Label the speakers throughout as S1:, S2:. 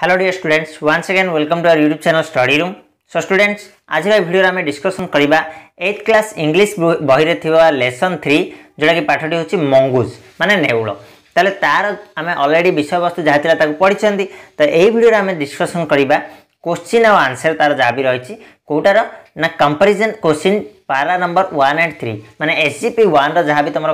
S1: Hello dear students once again welcome to our YouTube channel study room so students ଆଜିର ଏ ଭିଡ଼ିଓରେ ଆମେ discussion କରିବା ଏଇଟ୍ କ୍ଲାସ୍ ଇଂଲିଶ ବହିରେ ଥିବା ଲେସନ୍ ଥ୍ରୀ ଯେଉଁଟାକି ପାଠଟି ହେଉଛି ମଙ୍ଗୁଜ ମାନେ ନେଉଳ ତାହେଲେ ତା'ର ଆମେ ଅଲରେଡ଼ି ବିଷୟବସ୍ତୁ ଯାହା ଥିଲା ତାକୁ ପଢ଼ିଛନ୍ତି ତ ଏଇ ଭିଡ଼ିଓରେ ଆମେ ଡିସ୍କସନ୍ କରିବା କୋଶ୍ଚିନ୍ ଆଉ ଆନ୍ସର୍ ତା'ର ଯାହା ବି ରହିଛି କେଉଁଟାର ନା comparison question para number one and three ମାନେ ଏସ୍ ଜି ପି ୱାନ୍ର ଯାହା ବି ତୁମର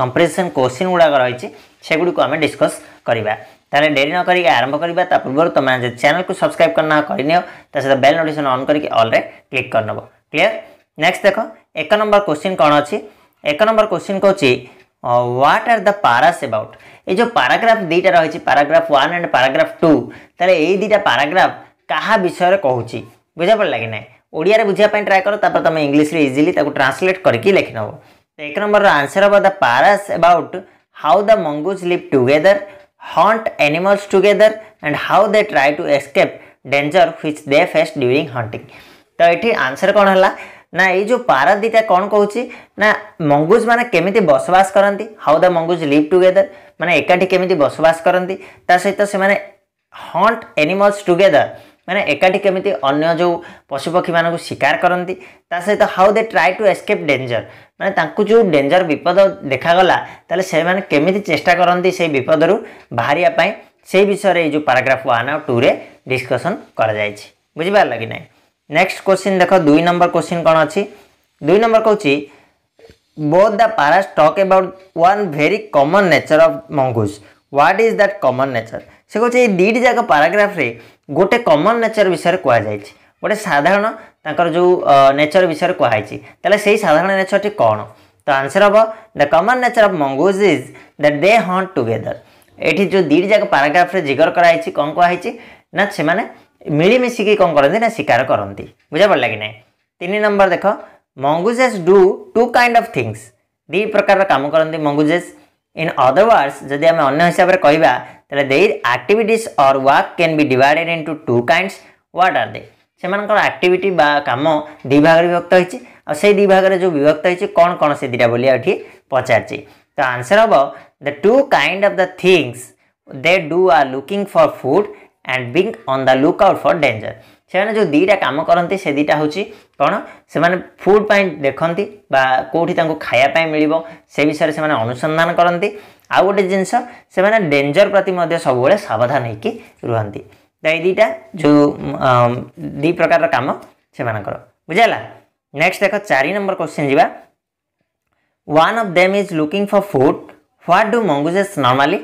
S1: କମ୍ପାରିଜନ୍ କୋଶ୍ଚିନ୍ ଗୁଡ଼ାକ ରହିଛି ସେଗୁଡ଼ିକୁ ଆମେ ଡିସ୍କସ୍ କରିବା તલે ડેરી નો કરીગા આરંભ કરીબા તા પૂર્વ તો મેં ચેનલ કુ સબસ્ક્રાઇબ કરના કરી ન્યો તસે બેલ નોટિફિકેશન ઓન કરી કે ઓલ રે ક્લિક કરનબો ક્લિયર નેક્સ્ટ દેખો એક નંબર ક્વેશ્ચન કોણ છે એક નંબર ક્વેશ્ચન કો છે what are the paras about એ જો પેરાગ્રાફ દીતા રહી છે પેરાગ્રાફ 1 એન્ડ પેરાગ્રાફ 2 તલે એય દીતા પેરાગ્રાફ કહા વિષયરે કહું છે બુજા પર લાગે નઈ ઓડિયા રે બુજા પન ટ્રાય કરો તાપર તમે ઇંગ્લિશલી ઈઝીલી તાકુ ટ્રાન્સલેટ કરકી લખનવો એક નંબર ર આન્સર હે બા the paras about how the mongoose live together haunt animals together and how they try to escape danger which they face during hunting ତ ଏଠି ଆନ୍ସର କ'ଣ ହେଲା ନା ଏଇ ଯେଉଁ ପାରା ଦୁଇଟା କ'ଣ କହୁଛି ନା ମଙ୍ଗୁଜ ମାନେ କେମିତି ବସବାସ କରନ୍ତି ହାଉ ଦ ମଙ୍ଗୁଜ ଲିଭ୍ ଟୁଗେଦର ମାନେ ଏକାଠି କେମିତି ବସବାସ କରନ୍ତି ତା ସହିତ ସେମାନେ ହଣ୍ଟ ଏନିମଲ୍ସ ଟୁଗେଦର ମାନେ ଏକାଠି କେମିତି ଅନ୍ୟ ଯେଉଁ ପଶୁପକ୍ଷୀମାନଙ୍କୁ ଶିକାର କରନ୍ତି ତା ସହିତ how they try to escape danger ମାନେ ତାଙ୍କୁ ଯେଉଁ ଡେଞ୍ଜର ବିପଦ ଦେଖାଗଲା ତାହେଲେ ସେମାନେ କେମିତି ଚେଷ୍ଟା କରନ୍ତି ସେଇ ବିପଦରୁ ବାହାରିବା ପାଇଁ ସେଇ ବିଷୟରେ ଏଇ ଯେଉଁ ପାରାଗ୍ରାଫ୍ ୱାନ୍ ଆଉ ଟୁରେ ଡିସ୍କସନ୍ କରାଯାଇଛି ବୁଝିପାରିଲା କି ନାହିଁ ନେକ୍ସଟ କୋଶ୍ଚିନ୍ ଦେଖ ଦୁଇ ନମ୍ବର କୋଶ୍ଚିନ୍ କ'ଣ ଅଛି ଦୁଇ ନମ୍ବର କହୁଛି both the paras talk about one very common nature of mongoose what is that common nature ସେ କହୁଛି ଏଇ ଦୁଇଟି ଯାକ ପାରାଗ୍ରାଫରେ ଗୋଟେ କମନ୍ ନେଚର୍ ବିଷୟରେ କୁହାଯାଇଛି ଗୋଟେ ସାଧାରଣ ତାଙ୍କର ଯେଉଁ ନେଚର୍ ବିଷୟରେ କୁହାଯାଇଛି ତାହେଲେ ସେଇ ସାଧାରଣ ନେଚର୍ଟି କ'ଣ ତ ଆନ୍ସର୍ ହେବ the common nature of mongoose is that they hunt together ଏଠି ଯେଉଁ ଦୁଇଟି ଯାକ ପାରାଗ୍ରାଫରେ ଜିଗର କରାହେଇଛି କ'ଣ କୁହାହେଇଛି ନା ସେମାନେ ମିଳିମିଶିକି କ'ଣ କରନ୍ତି ନା ଶିକାର କରନ୍ତି ବୁଝାପଡ଼ିଲା କି ନାହିଁ ତିନି ନମ୍ବର ଦେଖ mongooses do two kind of things ଦୁଇ ପ୍ରକାରର କାମ କରନ୍ତି ମଙ୍ଗୁଜେସ୍ In other words, যদি আমি অন্য হিসাবে কহিবা তাহলে they activities or work can be divided into two kinds what are they সেମାନଙ୍କର ଆକ୍ଟିଭିଟି ବା କାମ ଦୁଇ ଭାଗରେ ବିଭକ୍ତ ହୋଇଛି ଆଉ ସେଇ ଦୁଇ ଭାଗରେ ଯେଉଁ ବିଭକ୍ତ ହୋଇଛି କ'ଣ କ'ଣ ସେ ଦୁଇଟା ବୋଲି ଆଉ ଏଠି ପଚାରିଛି ତ ଆନ୍ସର୍ ହେବ the two kind of the things they do are looking for food and being on the look out for danger ସେମାନେ ଯେଉଁ ଦୁଇଟା କାମ କରନ୍ତି ସେ ଦୁଇଟା ହେଉଛି କ'ଣ ସେମାନେ ଫୁଡ଼୍ ପାଇଁ ଦେଖନ୍ତି ବା କେଉଁଠି ତାଙ୍କୁ ଖାଇବା ପାଇଁ ମିଳିବ ସେ ବିଷୟରେ ସେମାନେ ଅନୁସନ୍ଧାନ କରନ୍ତି ଆଉ ଗୋଟେ ଜିନିଷ ସେମାନେ ଡେଞ୍ଜର ପ୍ରତି ମଧ୍ୟ ସବୁବେଳେ ସାବଧାନ ହୋଇକି ରୁହନ୍ତି ତ ଏଇ ଦୁଇଟା ଯେଉଁ ଦୁଇ ପ୍ରକାରର କାମ ସେମାନଙ୍କର ବୁଝାହେଲା ନେକ୍ସଟ ଦେଖ ଚାରି ନମ୍ବର କୋଶ୍ଚିନ୍ ଯିବା one of them is looking for food what do mongooses normally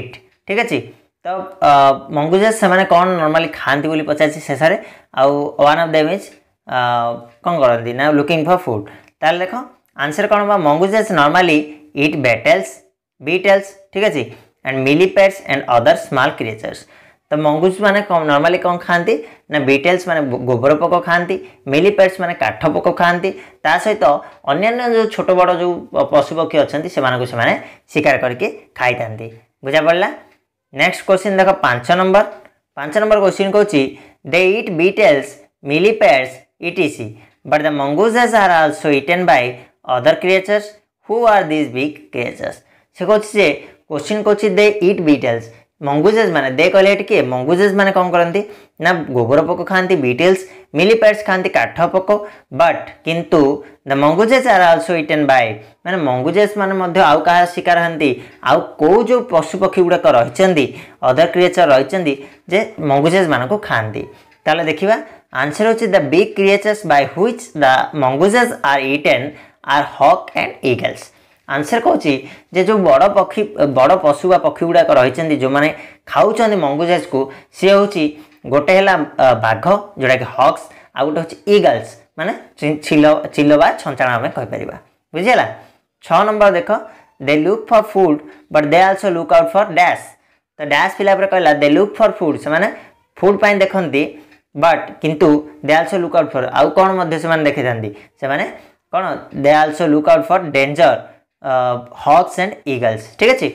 S1: eat ଠିକ୍ ଅଛି तो, तो मंगुजा से कौन नर्माली खाती पचार आउ वन अफ डेमेज कौन करती ना लुकिंग फर फुड तेल देख आंसर कौन बा mongooses normally eat beetles beetles ठीक अच्छे and milli millipedes and other small creatures तो मंगुज मैंने नर्माली कौन खाती ना बीटेल्स मैंने गोबर पक खाती मिलीपेड्स मैंने काठ पक खाती सहित अन्न्य जो छोट बड़ जो पशुपक्षी अच्छा से शिकार करके खाई बुझा पड़ा নেক্সট কোশ্চিন দেখ পাঁচ নম্বর পাঁচ নম্বর কোশ্চিন কହୁଛି they eat beetles millipedes ETC but the mongooses are also eaten by other creatures who are these big creatures se kochi je question kochi they eat beetles mongooses मैंने they कहे किए मंगुजेज मैंने कौन करती ना गोबर पक खाती बीटेल्स पैड्स खाते काठ पक बट किंतु the mongooses are also eaten by मैंने मंगुजेज मैंने कह शिकार आउ कौ जो पशुपक्षी गुड़ाक रही अदर क्रिएचर रही मंगुजेज मान को खाती तेल देखा आंसर हो big creatures by which the mongooses are eaten are hawk and eagles answer কৌছি যে যে বড় পক্ষী বড় পশু বা পক্ষী গুড়া রয়েছেন যে খাওছেন মঙ্গুজাজু সি হচ্ছে গোটে হল বাঘ যেটা কি হক্স আউ গোটে হচ্ছে ইগলস মানে চিল চিল বা ছঞ্চাণ আমি কইপারা বুঝিলা ছ নম্বর দেখ they look for food but they also look out for dash তো ড্যাশ পিলা পরে কহিলা দে লুক ফর ফুড সে ফুড পাই দেখতে বট কিন্তু they also look out for আউ কোণ মধ্যে সে দেখে থাকে সে কোণ they also look out for danger hawks and eagles ঠিক আছে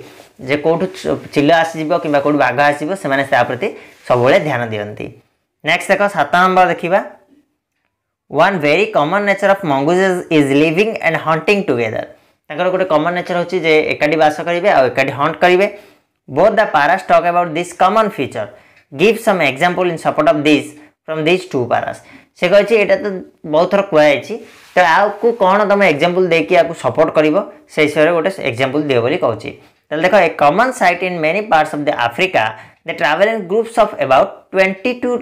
S1: যে কোটু চিল আসিব কিংবা কোটু বাঘ আসিব সে তা প্রতি সবুলে ধ্যান দিকে নেক্সট দেখ সাত নম্বর দেখা one very common nature of mongooses is living and hunting together তাঁর গোটে কমন নেচর হচ্ছে যে একাঠি বাস করবে আর একাঠি হন্ট করবে both the paras talk about this common feature give some example in support of this from this two paras সে কে এটা তো বহু থর কুয়া ତ ଆକୁ କ'ଣ ତୁମେ ଏକ୍ଜାମ୍ପଲ୍ ଦେଇକି ଆକୁ ସପୋର୍ଟ କରିବ ସେ ବିଷୟରେ ଗୋଟେ ଏକ୍ଜାମ୍ପଲ୍ ଦିଅ ବୋଲି କହୁଛି ତାହେଲେ ଦେଖ a common sight in many parts of the Africa they travel in groups of about twenty two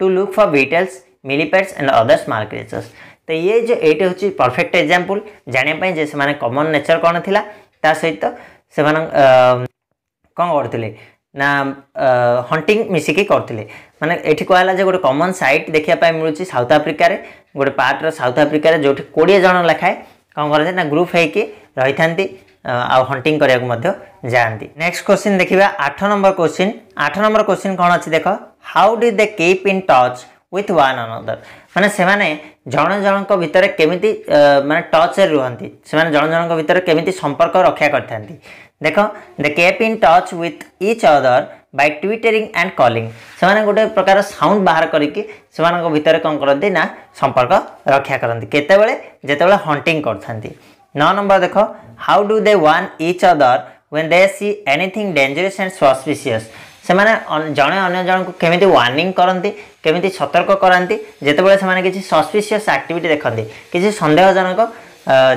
S1: to look for beetles millipedes and other small creatures तो ये जो ये हूँ परफेक्ट एक्जामपल जानापी से कमन नेचर कौन थी ता सहित से कौन करते ना हंटिंग मिसिकी करते मैंने ये कहला जो गोटे कमन सैट देखापी मिलूँ साउथ आफ्रिकार ଗୋଟେ ପାର୍ଟର ସାଉଥ ଆଫ୍ରିକାରେ ଯେଉଁଠି କୋଡ଼ିଏ ଜଣ ଲେଖାଏଁ କ'ଣ କରନ୍ତି ନା ଗ୍ରୁପ୍ ହେଇକି ରହିଥାନ୍ତି ଆଉ ହଣ୍ଟିଂ କରିବାକୁ ମଧ୍ୟ ଯାଆନ୍ତି ନେକ୍ସଟ କୋଶ୍ଚିନ୍ ଦେଖିବା ଆଠ ନମ୍ବର କୋଶ୍ଚିନ୍ ଆଠ ନମ୍ବର କୋଶ୍ଚିନ୍ କ'ଣ ଅଛି ଦେଖ how do they keep in touch with one another ମାନେ ସେମାନେ ଜଣେ ଜଣଙ୍କ ଭିତରେ କେମିତି ମାନେ ଟଚ୍ରେ ରୁହନ୍ତି ସେମାନେ ଜଣ ଜଣଙ୍କ ଭିତରେ କେମିତି ସମ୍ପର୍କ ରକ୍ଷା କରିଥାନ୍ତି ଦେଖ they keep in touch with each other by twittering and calling সে গোটে প্রকার সাউন্ড বাহার করিকি সে ভিতরে কম করতে না সম্পর্ক রক্ষা করতে কেতবে যেতবে হন্টিং করতে ন নম্বর দেখ how do they warn each other when they see anything dangerous and suspicious সে জনে অন্য জনক কেমিতি ওয়ার্নিং করতে কেমিতি সতর্ক করতে যেতবে সে কিছু সসপিসিয়স আক্টিভিটি দেখতে কিছু সন্দেহজনক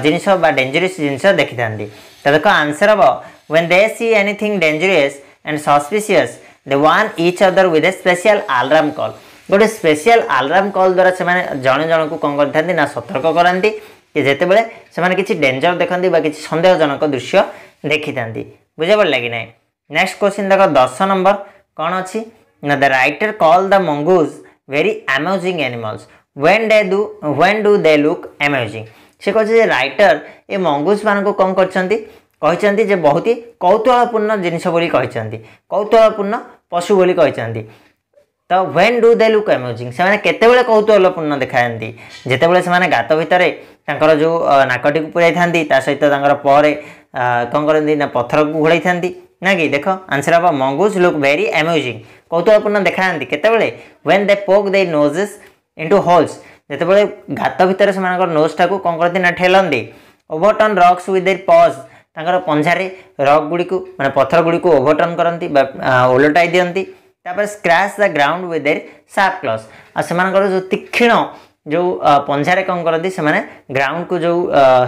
S1: জিনিস বা ডেঞ্জরস জিনিস দেখি থাকে তা দেখ আনসর হব when they see anything dangerous and suspicious. They warn each other with a special alarm call. ଗୋଟେ ସ୍ପେଶିଆଲ ଆଲାର୍ମ କଲ୍ ଦ୍ୱାରା ସେମାନେ ଜଣେ ଜଣକୁ କ'ଣ କରିଥାନ୍ତି ନା ସତର୍କ କରନ୍ତି କି ଯେତେବେଳେ ସେମାନେ କିଛି ଡେଞ୍ଜର ଦେଖନ୍ତି ବା କିଛି ସନ୍ଦେହଜନକ ଦୃଶ୍ୟ ଦେଖିଥାନ୍ତି ବୁଝିପାରିଲା କି ନାହିଁ ନେକ୍ସଟ କ୍ୱେଶ୍ଚିନ୍ ଦେଖ ଦଶ ନମ୍ବର କ'ଣ ଅଛି ନା the writer call the mongoose very amazing animals when they do when do they look amazing ସେ କହିଛି ଯେ ରାଇଟର ଏ ମଙ୍ଗୁଜମାନଙ୍କୁ କ'ଣ କରିଛନ୍ତି କହିଛନ୍ତି ଯେ ବହୁତ ହି କୌତୁହଳପୂର୍ଣ୍ଣ ଜିନିଷ ବୋଲି କହିଛନ୍ତି କୌତୁହଳପୂର୍ଣ୍ଣ ପଶୁ ବୋଲି କହିଛନ୍ତି ତ ହ୍ୱେନ୍ ଡୁ ଦେ ଲୁକ୍ ଏମ୍ୟୁଜିଂ ସେମାନେ କେତେବେଳେ କୌତୁହଳପୂର୍ଣ୍ଣ ଦେଖାଯାନ୍ତି ଯେତେବେଳେ ସେମାନେ ଗାତ ଭିତରେ ତାଙ୍କର ଯେଉଁ ନାକଟିକୁ ପୁରାଇଥାନ୍ତି ତା ସହିତ ତାଙ୍କର ପରେ କ'ଣ କରନ୍ତି ନା ପଥରକୁ ଘୋଡ଼ାଇଥାନ୍ତି ନା କି ଦେଖ ଆନ୍ସର୍ ହେବ ମଙ୍ଗୁସ୍ ଲୁକ୍ ଭେରି ଆମ୍ୟୁଜିଂ କୌତୁହଳପୂର୍ଣ୍ଣ ଦେଖାଯାନ୍ତି କେତେବେଳେ ହ୍ୱେନ୍ ଦେ ପୋକ୍ ଦେ ନୋଜେସ୍ ଇଣ୍ଟୁ ହୋଲ୍ସ ଯେତେବେଳେ ଗାତ ଭିତରେ ସେମାନଙ୍କର ନୋଜ୍ଟାକୁ କ'ଣ କରନ୍ତି ନା ଠେଲନ୍ତି overturn rocks with their paws ତାଙ୍କର ପଞ୍ଝାରେ ରକ୍ ଗୁଡ଼ିକୁ ମାନେ ପଥର ଗୁଡ଼ିକୁ ଓଭରଟର୍ନ କରନ୍ତି ବା ଓଲଟାଇ ଦିଅନ୍ତି ତାପରେ scratch the ground with their sharp claws ଆଉ ସେମାନଙ୍କର ଯେଉଁ ତୀକ୍ଷ୍ଣ ଯେଉଁ ପଞ୍ଝାରେ କ'ଣ କରନ୍ତି ସେମାନେ ଗ୍ରାଉଣ୍ଡକୁ ଯେଉଁ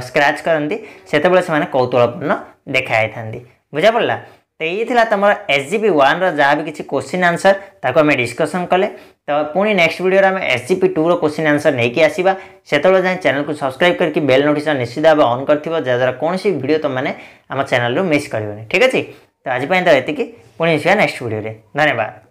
S1: ସ୍କ୍ରାଚ୍ କରନ୍ତି ସେତେବେଳେ ସେମାନେ କୌତୁଳପୂର୍ଣ୍ଣ ଦେଖାଯାଇଥାନ୍ତି ବୁଝା ପଡ଼ିଲା तो ये तुम एस जी पी वन रहा भी किसी क्वेश्चन आंसर ताको आम डिस्कसन कले तो पुणी नेक्स्ट भिडियो आम S G P two question answer नहीं आसा से जाए चैनल को सब्सक्राइब करके बेल नोटिफिकेसन निश्चित भाव अन् कर जहाँद्वारा कौन सी भिडियो तुमने आम चैनल ठीक अच्छे तो आज तो ये पुणी नेक्स्ट भिडियो धन्यवाद